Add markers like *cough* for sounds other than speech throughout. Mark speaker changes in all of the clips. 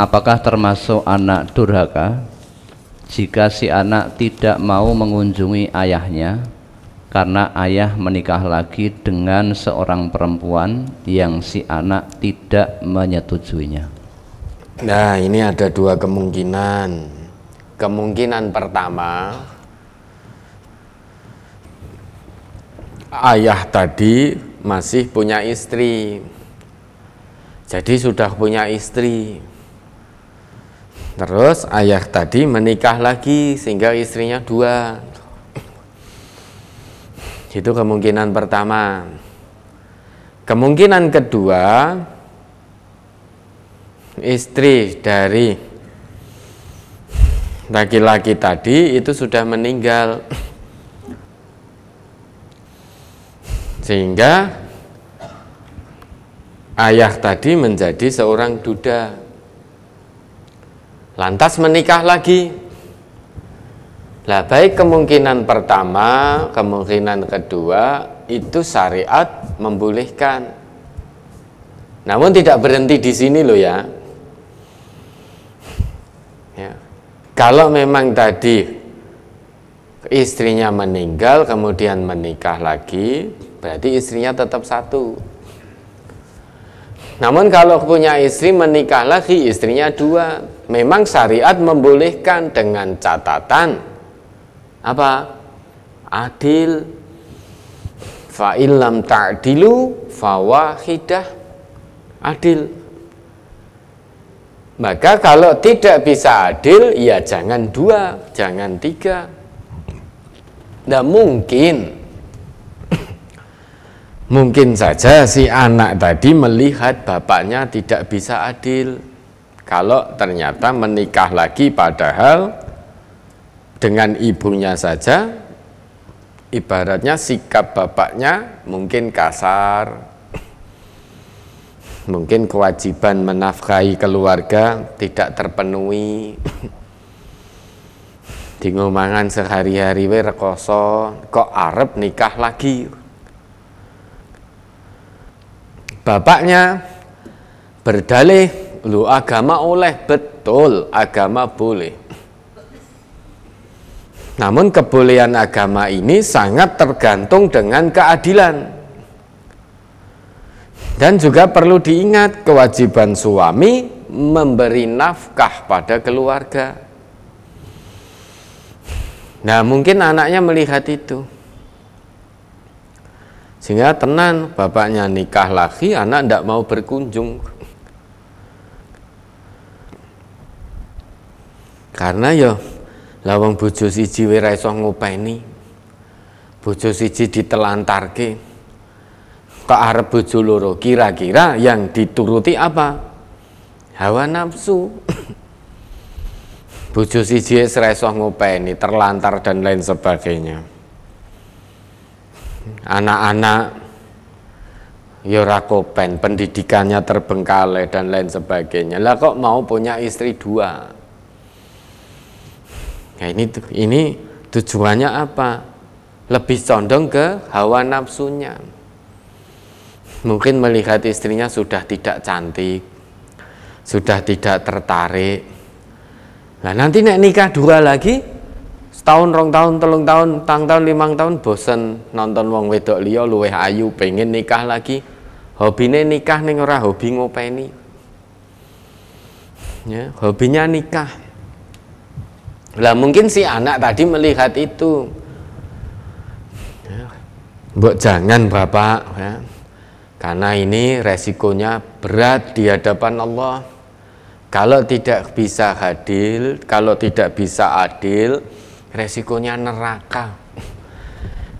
Speaker 1: apakah termasuk anak durhaka jika si anak tidak mau mengunjungi ayahnya karena ayah menikah lagi dengan seorang perempuan yang si anak tidak menyetujuinya. Nah, ini ada dua kemungkinan. Kemungkinan pertama, ayah tadi masih punya istri, jadi sudah punya istri Terus ayah tadi menikah lagi sehingga istrinya dua. Itu kemungkinan pertama. Kemungkinan kedua, istri dari laki-laki tadi itu sudah meninggal. Sehingga ayah tadi menjadi seorang duda lantas menikah lagi lah baik kemungkinan pertama kemungkinan kedua itu syariat membolehkan namun tidak berhenti di sini loh ya ya kalau memang tadi istrinya meninggal kemudian menikah lagi berarti istrinya tetap satu namun kalau punya istri menikah lagi istrinya dua memang syariat membolehkan dengan catatan apa adil fa'ilam ta'dilu fawahidah adil maka kalau tidak bisa adil ya jangan dua jangan tiga tidak mungkin mungkin saja si anak tadi melihat bapaknya tidak bisa adil kalau ternyata menikah lagi padahal dengan ibunya saja ibaratnya sikap bapaknya mungkin kasar mungkin kewajiban menafkahi keluarga tidak terpenuhi di ngomongan sehari-hari we rekoso kok arep nikah lagi bapaknya berdalih Lu agama oleh betul, agama boleh. Namun kebolehan agama ini sangat tergantung dengan keadilan. Dan juga perlu diingat kewajiban suami memberi nafkah pada keluarga. Nah, mungkin anaknya melihat itu. Sehingga tenang bapaknya nikah lagi, anak tidak mau berkunjung Karena ya lawang bojo siji wis ora iso ngopeni. Bojo siji ditelantarke. Kok arep bojo loro kira-kira yang dituruti apa? Hawa nafsu. *laughs* bojo siji wis ngupaini terlantar dan lain sebagainya. Anak-anak ya kopen, pendidikannya terbengkalai dan lain sebagainya. Lah kok mau punya istri dua? ya ini ini tujuannya apa lebih condong ke hawa nafsunya mungkin melihat istrinya sudah tidak cantik sudah tidak tertarik nah nanti nek nikah dua lagi setahun rong tahun telung tahun tang tahun limang tahun bosen nonton wong wedok liya luweh ayu pengen nikah lagi hobine nikah nih ora hobi ngopeni ya hobinya nikah lah mungkin si anak tadi melihat itu ya. Mbok jangan Bapak ya. Karena ini resikonya berat di hadapan Allah Kalau tidak bisa hadil, kalau tidak bisa adil Resikonya neraka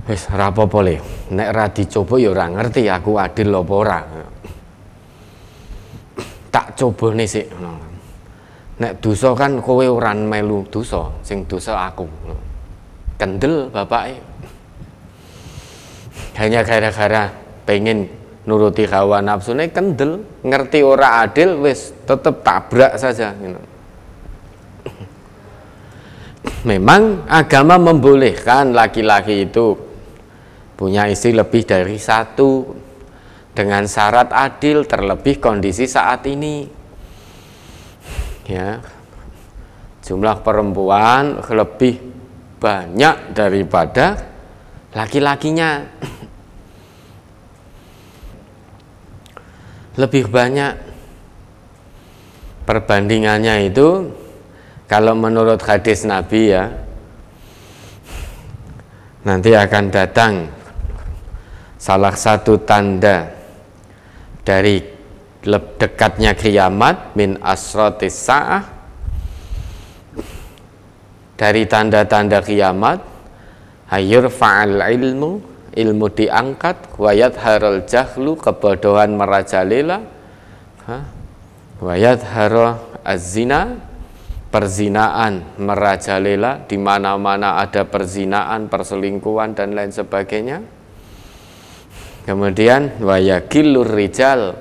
Speaker 1: Wis rapo boleh Nek ra dicoba ya ora ngerti aku adil apa ora. Tak coba nih sih nek dosa kan kowe ora melu dosa sing dosa aku kendel bapak e. hanya gara-gara pengen nuruti hawa nafsu ini kendel ngerti ora adil wis tetep tabrak saja gitu. memang agama membolehkan laki-laki itu punya istri lebih dari satu dengan syarat adil terlebih kondisi saat ini ya jumlah perempuan lebih banyak daripada laki-lakinya lebih banyak perbandingannya itu kalau menurut hadis Nabi ya nanti akan datang salah satu tanda dari dekatnya kiamat min asrotis sa'ah dari tanda-tanda kiamat hayur fa'al ilmu ilmu diangkat wayat harul jahlu kebodohan merajalela wayat haro azina perzinaan merajalela di mana-mana ada perzinaan perselingkuhan dan lain sebagainya kemudian wayakilur rijal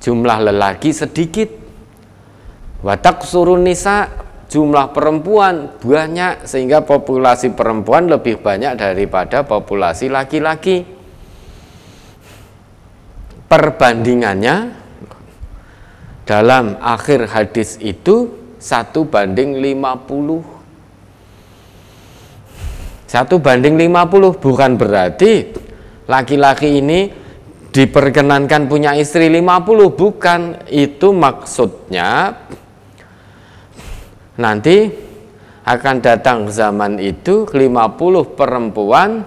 Speaker 1: jumlah lelaki sedikit watak suruh nisa jumlah perempuan banyak sehingga populasi perempuan lebih banyak daripada populasi laki-laki perbandingannya dalam akhir hadis itu satu banding 50 satu banding 50 bukan berarti laki-laki ini diperkenankan punya istri 50 bukan itu maksudnya nanti akan datang zaman itu 50 perempuan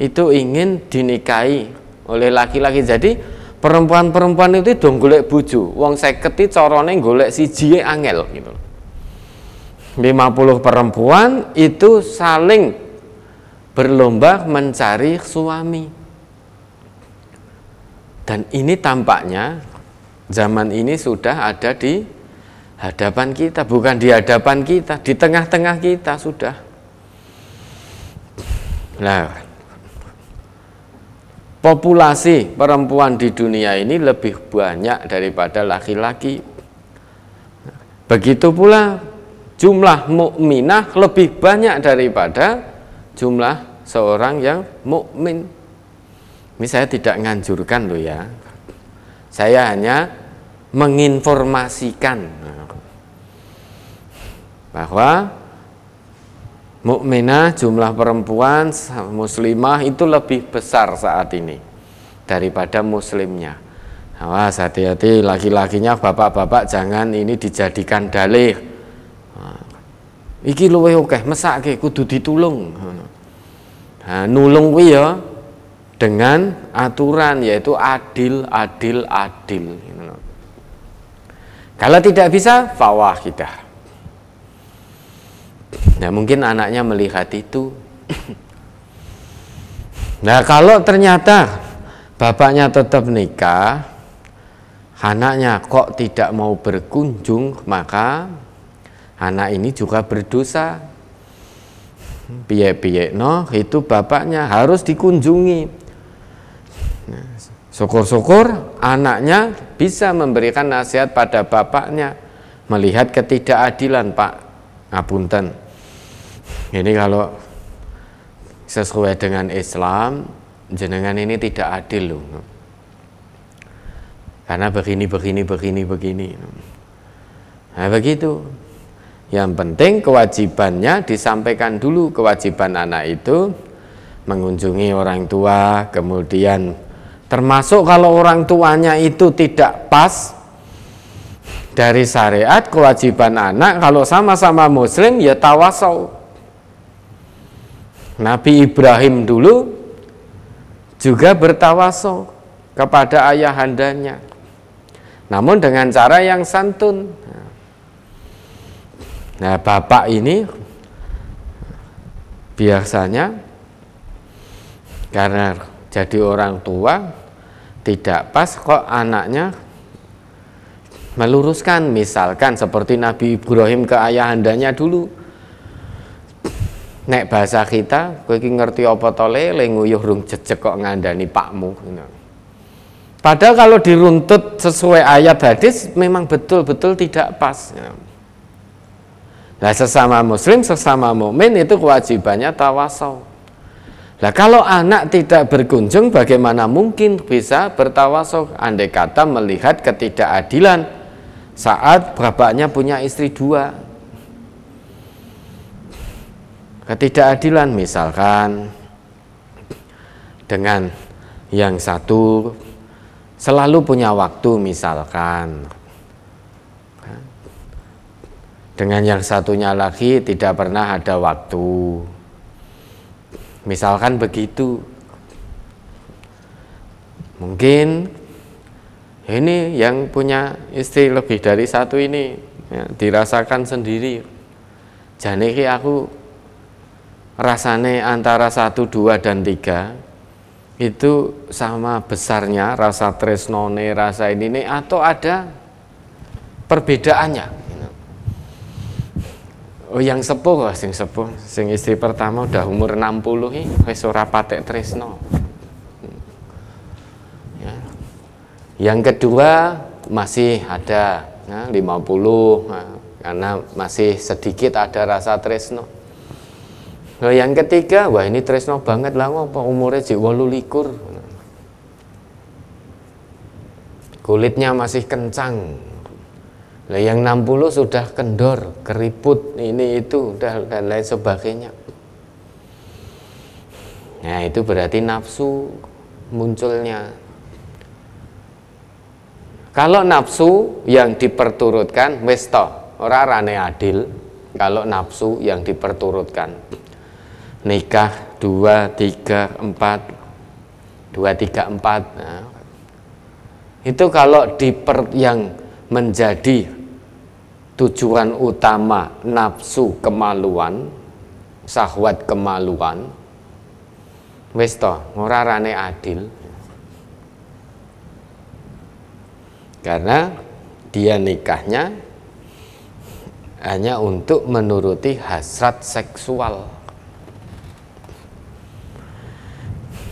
Speaker 1: itu ingin dinikahi oleh laki-laki jadi perempuan-perempuan itu dong golek buju wong seketi corone golek jie angel gitu 50 perempuan itu saling berlomba mencari suami dan ini tampaknya zaman ini sudah ada di hadapan kita, bukan di hadapan kita, di tengah-tengah kita sudah. Nah, populasi perempuan di dunia ini lebih banyak daripada laki-laki. Begitu pula jumlah mukminah lebih banyak daripada jumlah seorang yang mukmin. Ini saya tidak nganjurkan loh ya. Saya hanya menginformasikan nah, bahwa mukminah jumlah perempuan muslimah itu lebih besar saat ini daripada muslimnya. Awas hati-hati laki-lakinya bapak-bapak jangan ini dijadikan dalih. Nah, iki luwe oke, mesake kudu ditulung. Nah, nulung kuwi ya dengan aturan yaitu adil, adil, adil. Kalau tidak bisa, fawahidah. Nah mungkin anaknya melihat itu. Nah kalau ternyata bapaknya tetap nikah, anaknya kok tidak mau berkunjung, maka anak ini juga berdosa. Piye-piye no, itu bapaknya harus dikunjungi Syukur-syukur anaknya bisa memberikan nasihat pada bapaknya melihat ketidakadilan Pak Ngapunten. Ini kalau sesuai dengan Islam, jenengan ini tidak adil loh. Karena begini, begini, begini, begini. Nah begitu. Yang penting kewajibannya disampaikan dulu kewajiban anak itu mengunjungi orang tua, kemudian Termasuk kalau orang tuanya itu tidak pas dari syariat kewajiban anak kalau sama-sama muslim ya tawasau. Nabi Ibrahim dulu juga bertawasau kepada ayahandanya. Namun dengan cara yang santun. Nah, bapak ini biasanya karena jadi orang tua tidak pas kok anaknya meluruskan misalkan seperti Nabi Ibrahim ke ayahandanya dulu nek bahasa kita kowe ngerti apa to le nguyuh rung jejek kok ngandani pakmu padahal kalau diruntut sesuai ayat hadis memang betul-betul tidak pas nah sesama muslim sesama mukmin itu kewajibannya tawasau Nah, kalau anak tidak berkunjung bagaimana mungkin bisa bertawasoh andai kata melihat ketidakadilan saat bapaknya punya istri dua ketidakadilan misalkan dengan yang satu selalu punya waktu misalkan dengan yang satunya lagi tidak pernah ada waktu Misalkan begitu. Mungkin ini yang punya istri lebih dari satu ini ya, dirasakan sendiri. janeki aku rasane antara satu, dua, dan tiga itu sama besarnya rasa tresnone, rasa ini, ini atau ada perbedaannya Oh yang sepuh, oh, sing sepuh, sing istri pertama udah umur 60 puluh wis ora patek tresno. Hmm. Ya. Yang kedua masih ada ya, 50 ya, karena masih sedikit ada rasa tresno. Nah, yang ketiga, wah ini tresno banget lah apa umurnya jek likur. Kulitnya masih kencang, lah yang 60 sudah kendor, keriput, ini itu udah dan lain sebagainya. Nah, itu berarti nafsu munculnya. Kalau nafsu yang diperturutkan westo, ora rane adil. Kalau nafsu yang diperturutkan nikah 2 3 4 2 3 4. Nah, itu kalau diper yang menjadi tujuan utama nafsu kemaluan sahwat kemaluan wis to ora rane adil karena dia nikahnya hanya untuk menuruti hasrat seksual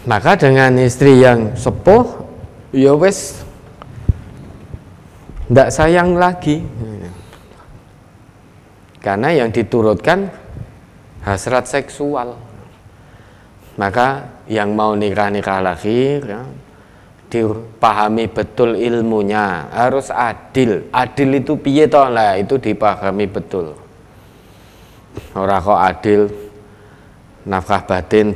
Speaker 1: maka dengan istri yang sepuh ya wis ndak sayang lagi karena yang diturutkan hasrat seksual maka yang mau nikah-nikah lagi ya, dipahami betul ilmunya harus adil adil itu piye toh lah itu dipahami betul orang kok adil nafkah batin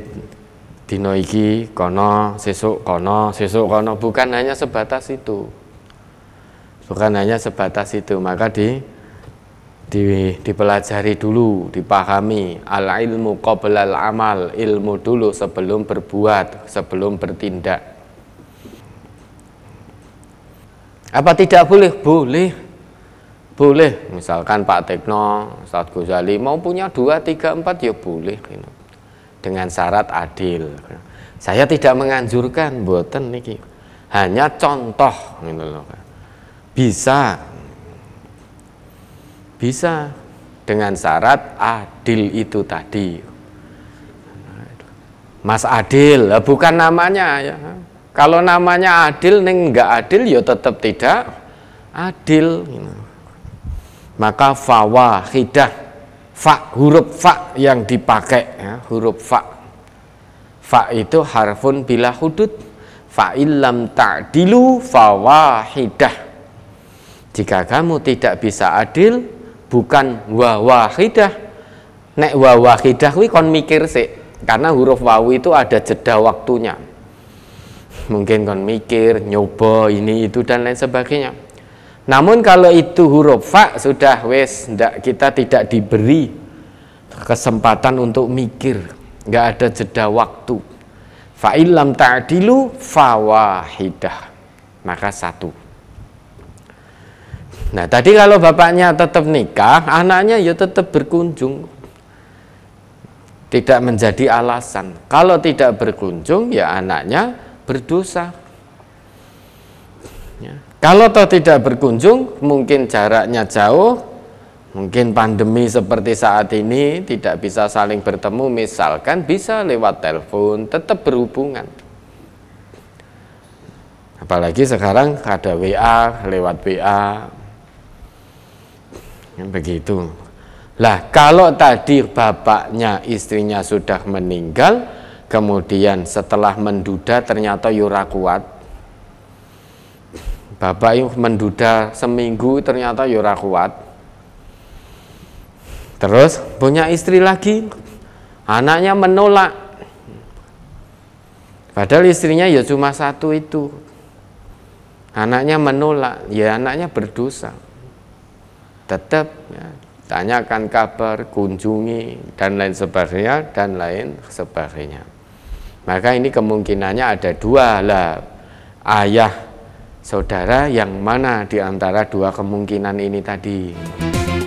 Speaker 1: dino iki kono sesuk kono sesuk kono bukan hanya sebatas itu bukan hanya sebatas itu maka di di, dipelajari dulu, dipahami al ilmu al amal, ilmu dulu sebelum berbuat, sebelum bertindak. Apa tidak boleh? Boleh. Boleh. Misalkan Pak Tekno, Ustaz Ghazali mau punya dua, tiga, empat ya boleh. Dengan syarat adil. Saya tidak menganjurkan, buatan niki. Hanya contoh, gitu Bisa bisa dengan syarat adil itu tadi. Mas Adil, bukan namanya ya. Kalau namanya adil neng nggak adil ya tetap tidak adil. Maka hidah, fa huruf fa yang dipakai ya, huruf fa fa itu harfun bila hudud fa dilu ta'dilu hidah. jika kamu tidak bisa adil bukan wawahidah, nek wawahidah kuwi kon mikir sih, karena huruf wawu itu ada jeda waktunya mungkin kon mikir nyoba ini itu dan lain sebagainya namun kalau itu huruf fa sudah wes ndak kita tidak diberi kesempatan untuk mikir nggak ada jeda waktu fa'ilam ta'dilu fawahidah maka satu Nah tadi kalau bapaknya tetap nikah, anaknya ya tetap berkunjung. Tidak menjadi alasan. Kalau tidak berkunjung, ya anaknya berdosa. Ya. Kalau toh tidak berkunjung, mungkin jaraknya jauh, mungkin pandemi seperti saat ini tidak bisa saling bertemu, misalkan bisa lewat telepon, tetap berhubungan. Apalagi sekarang ada WA, lewat WA, Ya, begitu. Lah, kalau tadi bapaknya istrinya sudah meninggal, kemudian setelah menduda ternyata Yura ya kuat. Bapak yang menduda seminggu ternyata Yura ya kuat. Terus punya istri lagi, anaknya menolak. Padahal istrinya ya cuma satu itu. Anaknya menolak, ya anaknya berdosa tetap ya, tanyakan kabar, kunjungi dan lain sebagainya dan lain sebagainya. Maka ini kemungkinannya ada dua lah ayah saudara yang mana di antara dua kemungkinan ini tadi.